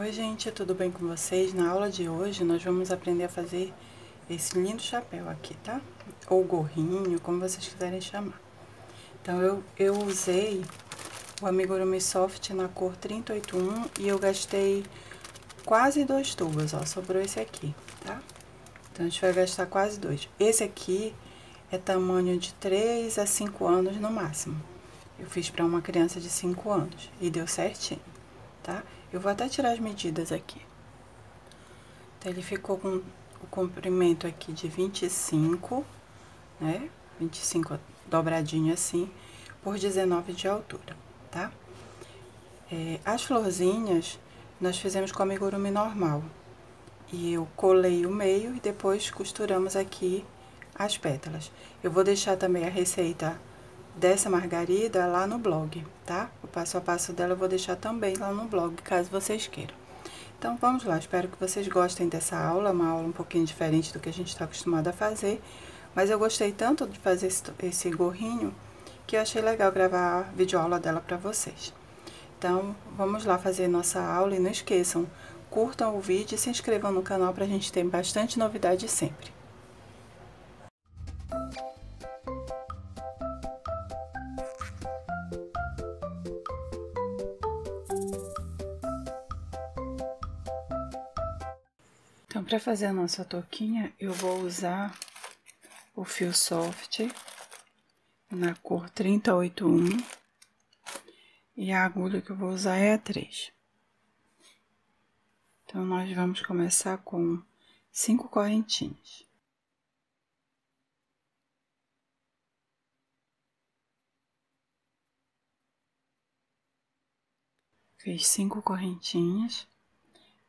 Oi gente, tudo bem com vocês? Na aula de hoje nós vamos aprender a fazer esse lindo chapéu aqui, tá? Ou gorrinho, como vocês quiserem chamar. Então eu, eu usei o amigurumi soft na cor 381 e eu gastei quase dois tubos, ó, sobrou esse aqui, tá? Então a gente vai gastar quase dois. Esse aqui é tamanho de 3 a 5 anos no máximo. Eu fiz para uma criança de 5 anos e deu certinho tá? Eu vou até tirar as medidas aqui. Então, ele ficou com o comprimento aqui de 25, né? 25 dobradinho assim, por 19 de altura, tá? É, as florzinhas, nós fizemos com amigurumi normal. E eu colei o meio e depois costuramos aqui as pétalas. Eu vou deixar também a receita dessa margarida lá no blog, tá? O passo a passo dela eu vou deixar também lá no blog, caso vocês queiram. Então, vamos lá. Espero que vocês gostem dessa aula, é uma aula um pouquinho diferente do que a gente está acostumado a fazer. Mas eu gostei tanto de fazer esse gorrinho que eu achei legal gravar a videoaula dela para vocês. Então, vamos lá fazer nossa aula e não esqueçam, curtam o vídeo e se inscrevam no canal para a gente ter bastante novidade sempre. Para fazer a nossa toquinha, eu vou usar o fio soft na cor 381 e a agulha que eu vou usar é a 3. Então, nós vamos começar com cinco correntinhas. Fiz cinco correntinhas.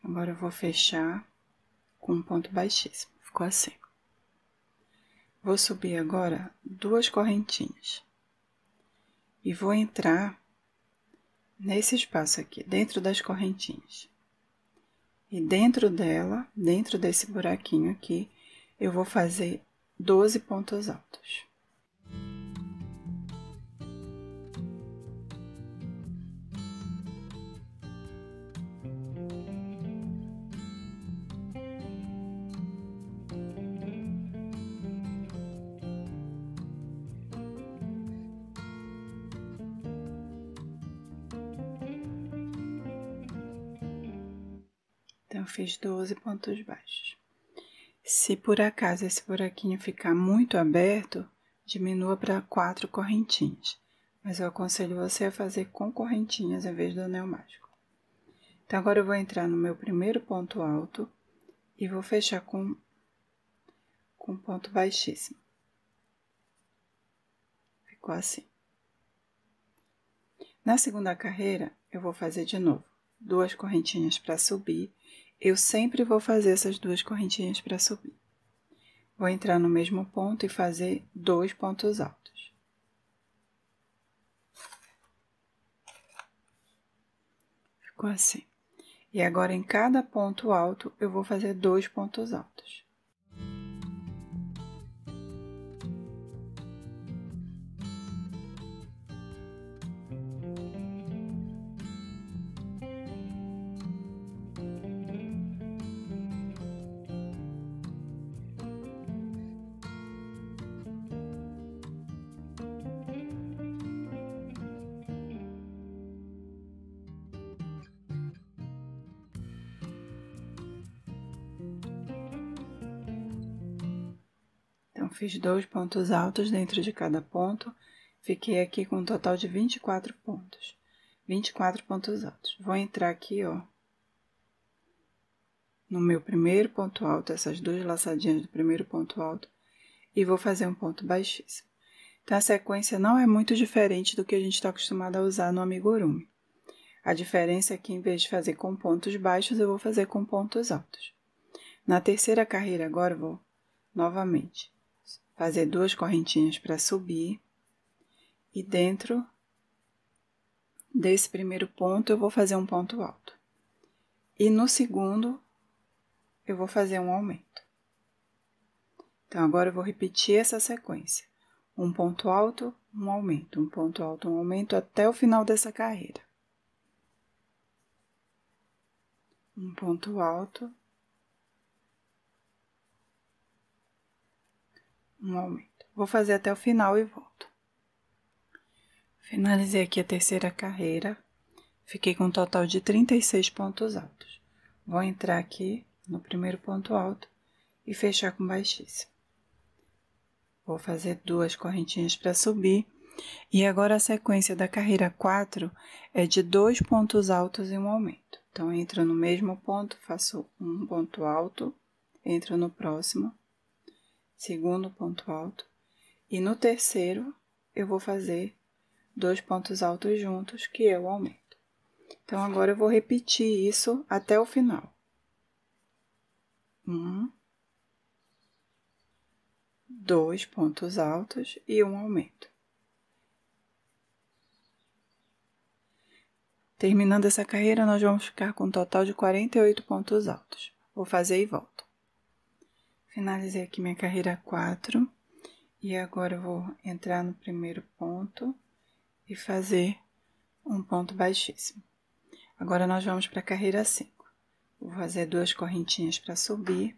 Agora eu vou fechar com um ponto baixíssimo. Ficou assim. Vou subir agora duas correntinhas e vou entrar nesse espaço aqui, dentro das correntinhas. E dentro dela, dentro desse buraquinho aqui, eu vou fazer 12 pontos altos. Então, eu fiz 12 pontos baixos. Se por acaso esse buraquinho ficar muito aberto, diminua para quatro correntinhas. Mas eu aconselho você a fazer com correntinhas em vez do anel mágico. Então, agora eu vou entrar no meu primeiro ponto alto e vou fechar com, com um ponto baixíssimo. Ficou assim. Na segunda carreira, eu vou fazer de novo duas correntinhas para subir eu sempre vou fazer essas duas correntinhas para subir. Vou entrar no mesmo ponto e fazer dois pontos altos. Ficou assim. E agora, em cada ponto alto, eu vou fazer dois pontos altos. fiz dois pontos altos dentro de cada ponto, fiquei aqui com um total de 24 pontos. 24 pontos altos. Vou entrar aqui, ó, no meu primeiro ponto alto, essas duas laçadinhas do primeiro ponto alto, e vou fazer um ponto baixíssimo. Então, a sequência não é muito diferente do que a gente está acostumado a usar no amigurumi. A diferença é que, em vez de fazer com pontos baixos, eu vou fazer com pontos altos. Na terceira carreira, agora vou novamente fazer duas correntinhas para subir e dentro desse primeiro ponto eu vou fazer um ponto alto. E no segundo eu vou fazer um aumento. Então agora eu vou repetir essa sequência. Um ponto alto, um aumento, um ponto alto, um aumento até o final dessa carreira. Um ponto alto, um momento. Vou fazer até o final e volto. Finalizei aqui a terceira carreira. Fiquei com um total de 36 pontos altos. Vou entrar aqui no primeiro ponto alto e fechar com baixíssimo. Vou fazer duas correntinhas para subir. E agora a sequência da carreira 4 é de dois pontos altos e um aumento. Então, entro no mesmo ponto, faço um ponto alto, entro no próximo, segundo ponto alto, e no terceiro eu vou fazer dois pontos altos juntos, que é o aumento. Então, agora eu vou repetir isso até o final. Um, dois pontos altos e um aumento. Terminando essa carreira, nós vamos ficar com um total de 48 pontos altos. Vou fazer e volto. Finalizei aqui minha carreira 4 e agora eu vou entrar no primeiro ponto e fazer um ponto baixíssimo. Agora nós vamos para a carreira 5. Vou fazer duas correntinhas para subir,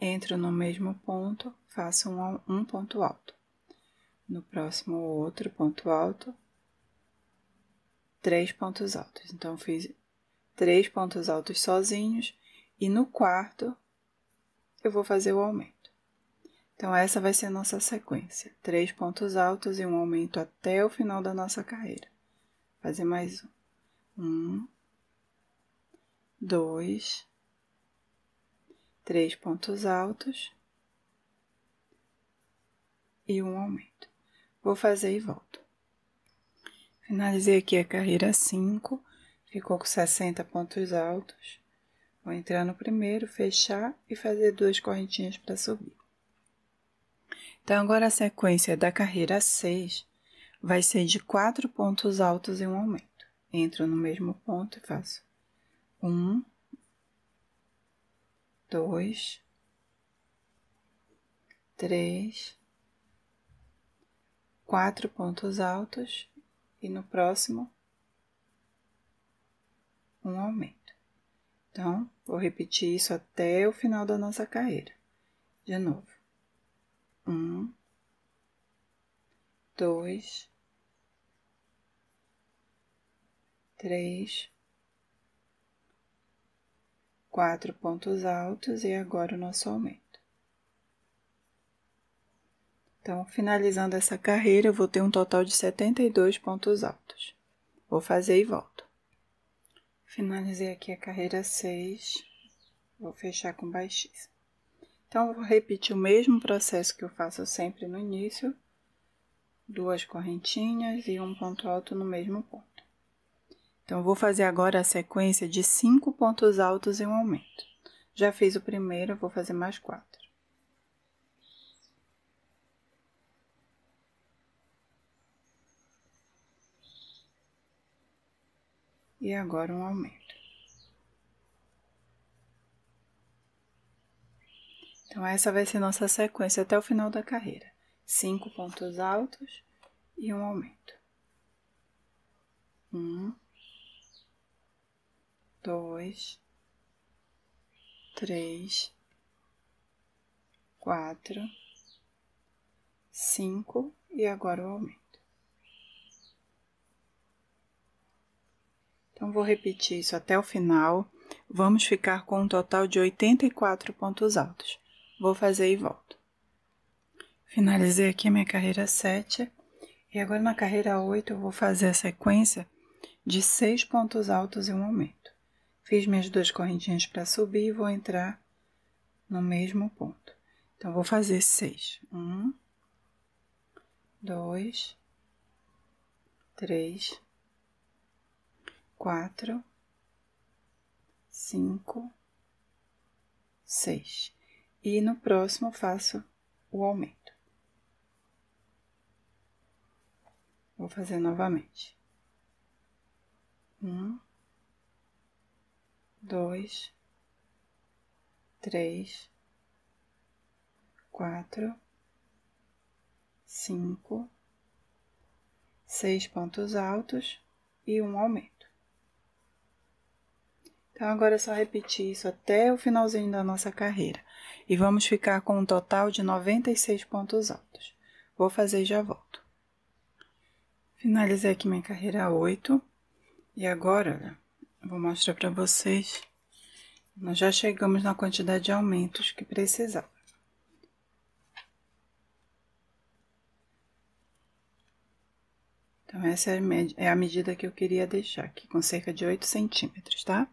entro no mesmo ponto, faço um, um ponto alto. No próximo outro ponto alto, três pontos altos. Então, fiz três pontos altos sozinhos e no quarto eu vou fazer o aumento. Então, essa vai ser a nossa sequência: três pontos altos e um aumento até o final da nossa carreira. Fazer mais um. Um, dois, três pontos altos e um aumento. Vou fazer e volto. Finalizei aqui a carreira 5, ficou com 60 pontos altos Vou entrar no primeiro, fechar e fazer duas correntinhas para subir. Então, agora a sequência da carreira 6 vai ser de quatro pontos altos em um aumento. Entro no mesmo ponto e faço um, dois, três, quatro pontos altos e no próximo um aumento. Então, vou repetir isso até o final da nossa carreira. De novo. Um, dois, três, quatro pontos altos e agora o nosso aumento. Então, finalizando essa carreira, eu vou ter um total de 72 pontos altos. Vou fazer e volto. Finalizei aqui a carreira 6, vou fechar com baixíssimo. Então, vou repetir o mesmo processo que eu faço sempre no início, duas correntinhas e um ponto alto no mesmo ponto. Então, vou fazer agora a sequência de cinco pontos altos em um aumento. Já fiz o primeiro, vou fazer mais quatro. e agora um aumento. Então, essa vai ser nossa sequência até o final da carreira: cinco pontos altos e um aumento. Um, dois, três, quatro, cinco, e agora o aumento. Não vou repetir isso até o final. Vamos ficar com um total de 84 pontos altos. Vou fazer e volto. Finalizei aqui a minha carreira 7. E agora na carreira 8 eu vou fazer a sequência de 6 pontos altos e um aumento. Fiz minhas duas correntinhas para subir e vou entrar no mesmo ponto. Então, vou fazer 6. 1, 2, 3, quatro, cinco, seis. E no próximo faço o aumento. Vou fazer novamente. Um, dois, três, quatro, cinco, seis pontos altos e um aumento. Então agora é só repetir isso até o finalzinho da nossa carreira. E vamos ficar com um total de 96 pontos altos. Vou fazer e já volto. Finalizei aqui minha carreira 8. E agora, olha, vou mostrar para vocês. Nós já chegamos na quantidade de aumentos que precisava. Então, essa é a é medida que eu queria deixar aqui, com cerca de 8 centímetros, tá?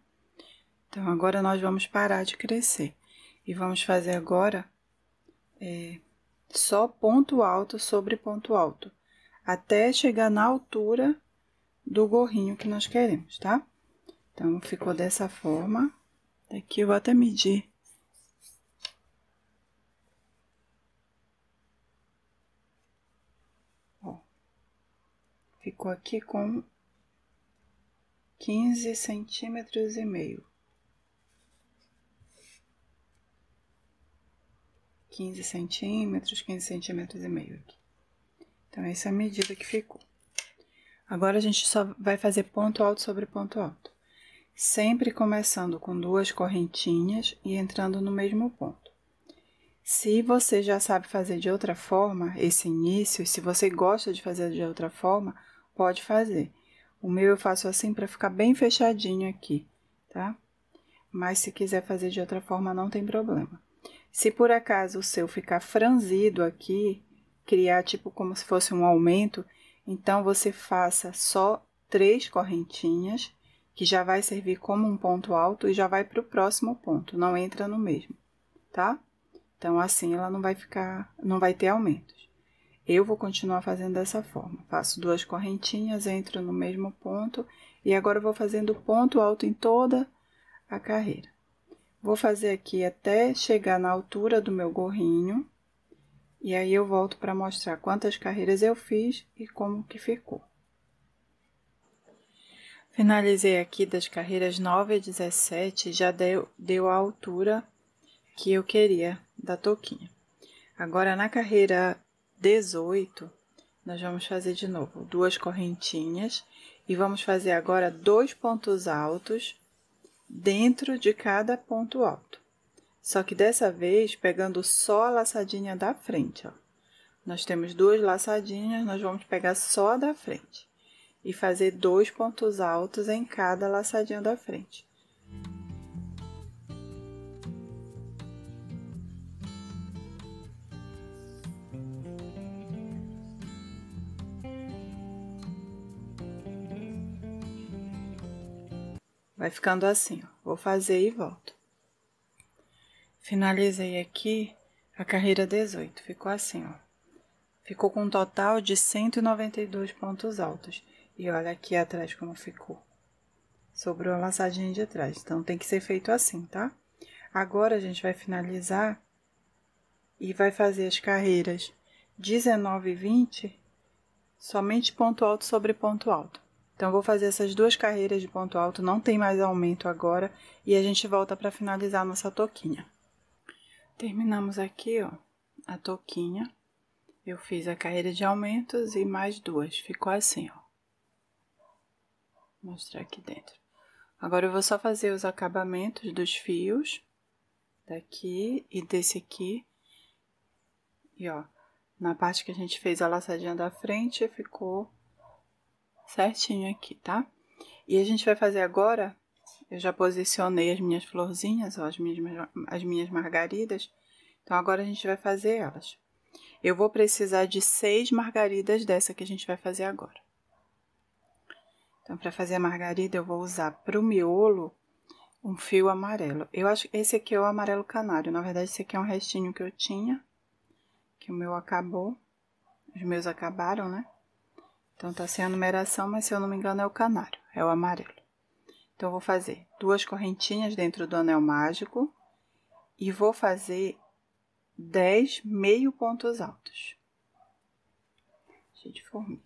Então, agora nós vamos parar de crescer e vamos fazer agora é, só ponto alto sobre ponto alto, até chegar na altura do gorrinho que nós queremos, tá? Então, ficou dessa forma. Daqui eu vou até medir. Ó, ficou aqui com 15 centímetros e meio. 15 centímetros, 15 centímetros e meio aqui. Então, essa é a medida que ficou. Agora, a gente só vai fazer ponto alto sobre ponto alto. Sempre começando com duas correntinhas e entrando no mesmo ponto. Se você já sabe fazer de outra forma esse início, se você gosta de fazer de outra forma, pode fazer. O meu eu faço assim para ficar bem fechadinho aqui, tá? Mas se quiser fazer de outra forma, não tem problema. Se por acaso o seu ficar franzido aqui, criar tipo como se fosse um aumento, então você faça só três correntinhas, que já vai servir como um ponto alto e já vai para o próximo ponto, não entra no mesmo, tá? Então, assim ela não vai ficar, não vai ter aumentos. Eu vou continuar fazendo dessa forma. Faço duas correntinhas, entro no mesmo ponto e agora vou fazendo ponto alto em toda a carreira. Vou fazer aqui até chegar na altura do meu gorrinho. E aí, eu volto para mostrar quantas carreiras eu fiz e como que ficou. Finalizei aqui das carreiras 9 e 17, já deu, deu a altura que eu queria da toquinha. Agora, na carreira 18, nós vamos fazer de novo duas correntinhas e vamos fazer agora dois pontos altos dentro de cada ponto alto. Só que dessa vez pegando só a laçadinha da frente, ó. Nós temos duas laçadinhas, nós vamos pegar só a da frente e fazer dois pontos altos em cada laçadinha da frente. Vai ficando assim, ó. Vou fazer e volto. Finalizei aqui a carreira 18. Ficou assim, ó. Ficou com um total de 192 pontos altos. E olha aqui atrás como ficou. Sobrou a laçadinha de trás. Então, tem que ser feito assim, tá? Agora, a gente vai finalizar e vai fazer as carreiras 19 e 20 somente ponto alto sobre ponto alto. Então eu vou fazer essas duas carreiras de ponto alto, não tem mais aumento agora, e a gente volta para finalizar nossa toquinha. Terminamos aqui, ó, a toquinha. Eu fiz a carreira de aumentos e mais duas, ficou assim, ó. Vou mostrar aqui dentro. Agora eu vou só fazer os acabamentos dos fios, daqui e desse aqui. E ó, na parte que a gente fez a laçadinha da frente, ficou certinho aqui, tá? E a gente vai fazer agora, eu já posicionei as minhas florzinhas, ó, as minhas, as minhas margaridas, então agora a gente vai fazer elas. Eu vou precisar de seis margaridas dessa que a gente vai fazer agora. Então, para fazer a margarida, eu vou usar para o miolo um fio amarelo. Eu acho que esse aqui é o amarelo canário. Na verdade, esse aqui é um restinho que eu tinha, que o meu acabou. Os meus acabaram, né? Então, tá sem a numeração, mas se eu não me engano é o canário, é o amarelo. Então, eu vou fazer duas correntinhas dentro do anel mágico e vou fazer 10 meio pontos altos. Cheio de formiga.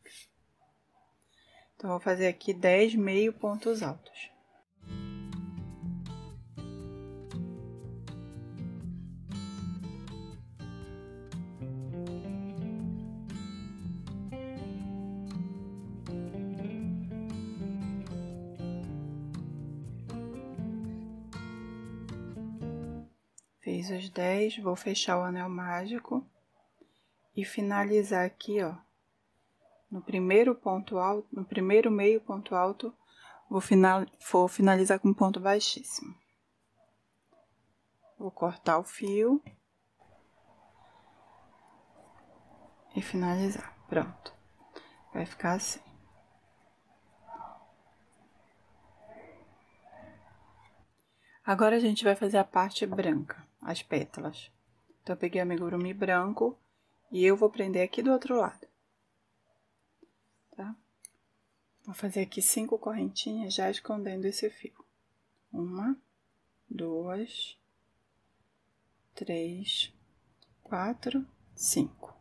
Então, vou fazer aqui 10 meio pontos altos. Fiz os 10, vou fechar o anel mágico e finalizar aqui, ó. No primeiro ponto alto, no primeiro meio ponto alto, vou, final, vou finalizar com um ponto baixíssimo. Vou cortar o fio e finalizar. Pronto. Vai ficar assim. Agora a gente vai fazer a parte branca as pétalas. Então, eu peguei o amigurumi branco e eu vou prender aqui do outro lado. Tá? Vou fazer aqui cinco correntinhas já escondendo esse fio. Uma, duas, três, quatro, cinco.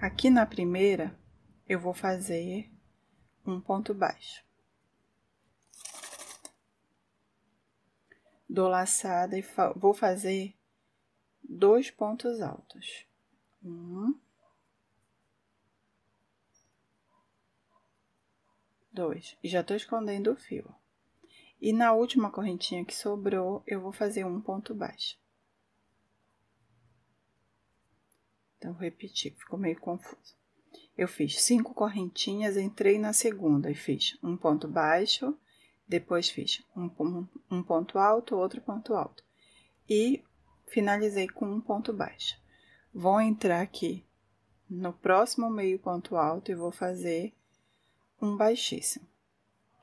Aqui na primeira, eu vou fazer um ponto baixo. dou laçada e fa vou fazer dois pontos altos. Um, dois. E já tô escondendo o fio. E na última correntinha que sobrou, eu vou fazer um ponto baixo. Então, repetir, ficou meio confuso. Eu fiz cinco correntinhas, entrei na segunda e fiz um ponto baixo, depois fiz um, um ponto alto, outro ponto alto. E finalizei com um ponto baixo. Vou entrar aqui no próximo meio ponto alto e vou fazer um baixíssimo.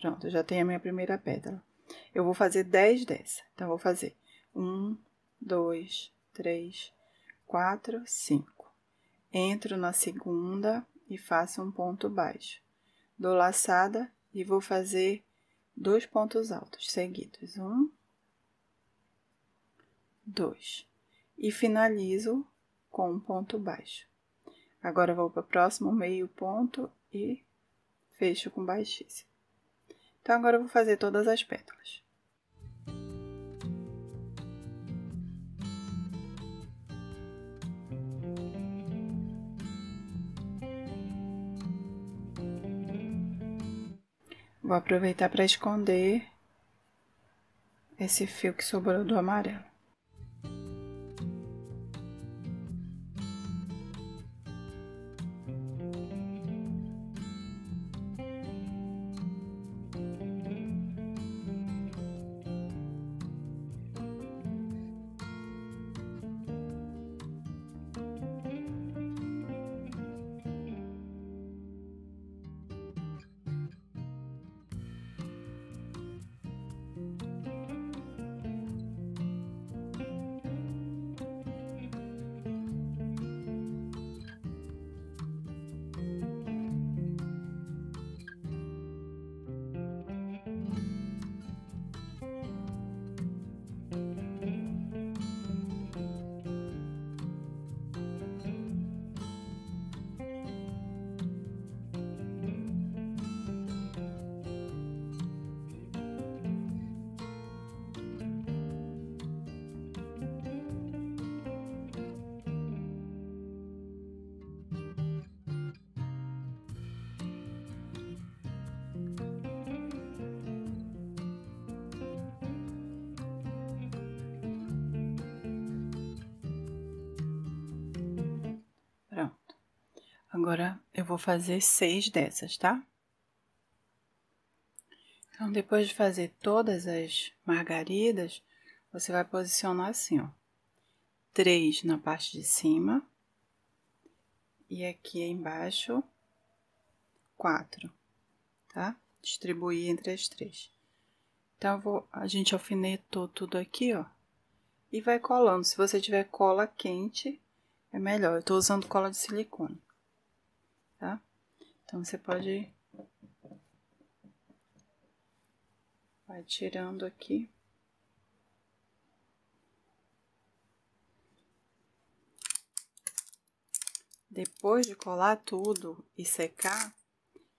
Pronto, já tenho a minha primeira pétala. Eu vou fazer 10 dessa. Então, vou fazer 1, 2, 3, 4, 5. Entro na segunda e faço um ponto baixo. Dou laçada e vou fazer dois pontos altos seguidos. Um, dois. E finalizo com um ponto baixo. Agora vou para o próximo meio ponto e fecho com baixíssimo. Então, agora eu vou fazer todas as pétalas. Vou aproveitar para esconder esse fio que sobrou do amarelo. Agora, eu vou fazer seis dessas, tá? Então, depois de fazer todas as margaridas, você vai posicionar assim, ó. Três na parte de cima. E aqui embaixo, quatro, tá? Distribuir entre as três. Então, vou, a gente alfinetou tudo aqui, ó. E vai colando. Se você tiver cola quente, é melhor. Eu tô usando cola de silicone tá? Então, você pode... Vai tirando aqui. Depois de colar tudo e secar,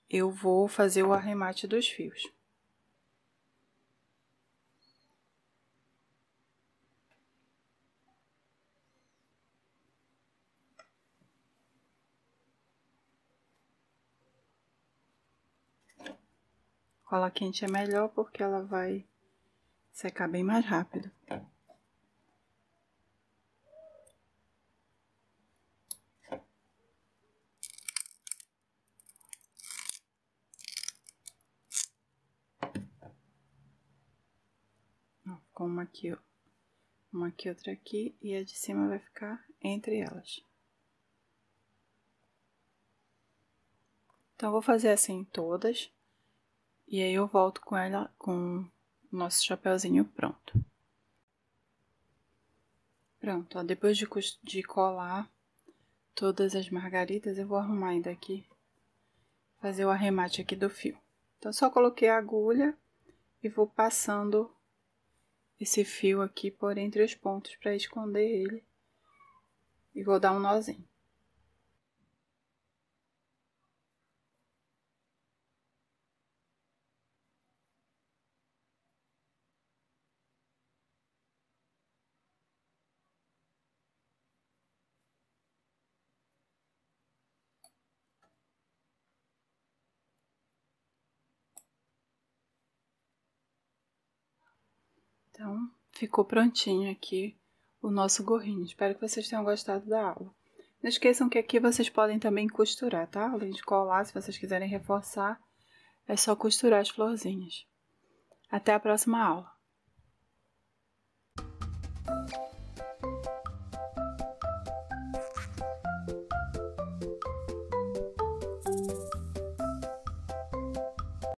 eu vou fazer o arremate dos fios. Cola quente é melhor porque ela vai secar bem mais rápido. É. ficou uma aqui, Uma aqui, outra aqui, e a de cima vai ficar entre elas. Então, vou fazer assim todas. E aí eu volto com ela com o nosso chapéuzinho pronto. Pronto, ó, depois de, de colar todas as margaridas, eu vou arrumar ainda aqui, fazer o arremate aqui do fio. Então, só coloquei a agulha e vou passando esse fio aqui por entre os pontos para esconder ele. E vou dar um nozinho. Então, ficou prontinho aqui o nosso gorrinho. Espero que vocês tenham gostado da aula. Não esqueçam que aqui vocês podem também costurar, tá? Além de colar, se vocês quiserem reforçar, é só costurar as florzinhas. Até a próxima aula!